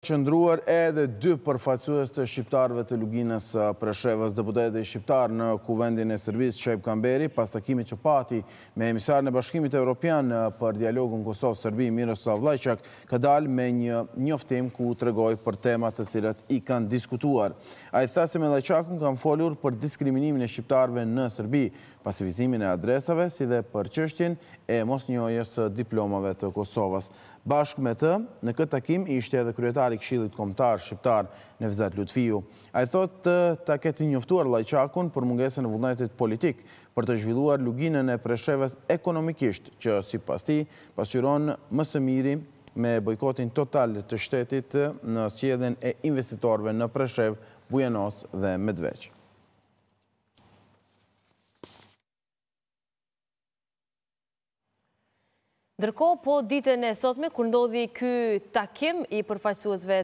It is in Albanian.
Qëndruar edhe dy përfacuës të shqiptarëve të luginës uh, preshevës deputetet e shqiptarë në kuvendin e Sërbis, Shep Kamberi, pas takimi që pati me emisar në bashkimit e Europian uh, për dialogu në Kosovë-Sërbi, Mirës Savlajqak, ka dal me një njoftim ku të regoj për temat të cilat i kanë diskutuar. A i thasë me Lajqakun kanë folur për diskriminimin e shqiptarëve në Sërbi, pasivizimin e adresave, si dhe për qështjen e mos njojës uh, diplomave të Kosovës. Bashk me të, në këtë takim ishte edhe kryetar sekretari këshillit komtar shqiptar në vizat Lutfiu. A i thot të ta ketë njëftuar lajqakun për mungesën e vullnetit politik për të zhvilluar luginën e presheves ekonomikisht që si pas ti pasyron së miri me bojkotin total të shtetit në sjedhen e investitorve në preshev, bujenos dhe medveqë. Ndërko, po ditën e sotme, kërë ndodhi këj takim i përfaqësuesve